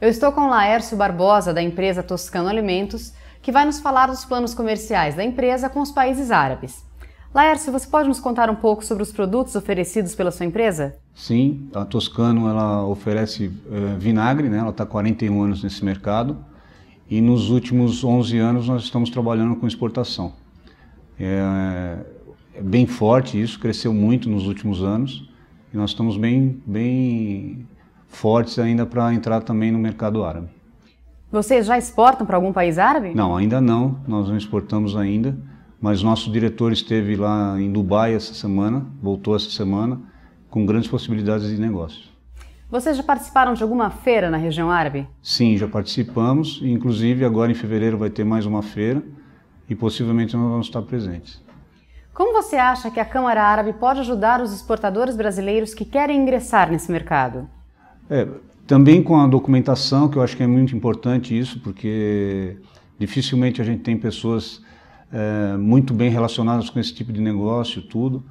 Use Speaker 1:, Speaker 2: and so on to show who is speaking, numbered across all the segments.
Speaker 1: Eu estou com Laércio Barbosa, da empresa Toscano Alimentos, que vai nos falar dos planos comerciais da empresa com os países árabes. Laércio, você pode nos contar um pouco sobre os produtos oferecidos pela sua empresa?
Speaker 2: Sim, a Toscano ela oferece eh, vinagre, né? ela está há 41 anos nesse mercado e nos últimos 11 anos nós estamos trabalhando com exportação. É, é bem forte isso, cresceu muito nos últimos anos e nós estamos bem, bem fortes ainda para entrar também no mercado árabe.
Speaker 1: Vocês já exportam para algum país árabe? Não,
Speaker 2: ainda não. Nós não exportamos ainda. Mas nosso diretor esteve lá em Dubai essa semana, voltou essa semana, com grandes possibilidades de negócios.
Speaker 1: Vocês já participaram de alguma feira na região árabe?
Speaker 2: Sim, já participamos. Inclusive, agora em fevereiro vai ter mais uma feira e possivelmente nós vamos estar presentes.
Speaker 1: Como você acha que a Câmara Árabe pode ajudar os exportadores brasileiros que querem ingressar nesse mercado?
Speaker 2: É, também com a documentação, que eu acho que é muito importante isso, porque dificilmente a gente tem pessoas é, muito bem relacionadas com esse tipo de negócio, tudo.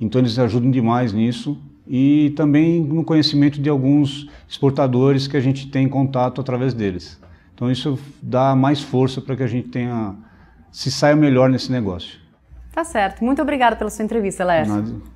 Speaker 2: Então eles ajudam demais nisso e também no conhecimento de alguns exportadores que a gente tem contato através deles. Então isso dá mais força para que a gente tenha se saia melhor nesse negócio.
Speaker 1: Tá certo. Muito obrigada pela sua entrevista, Lércio.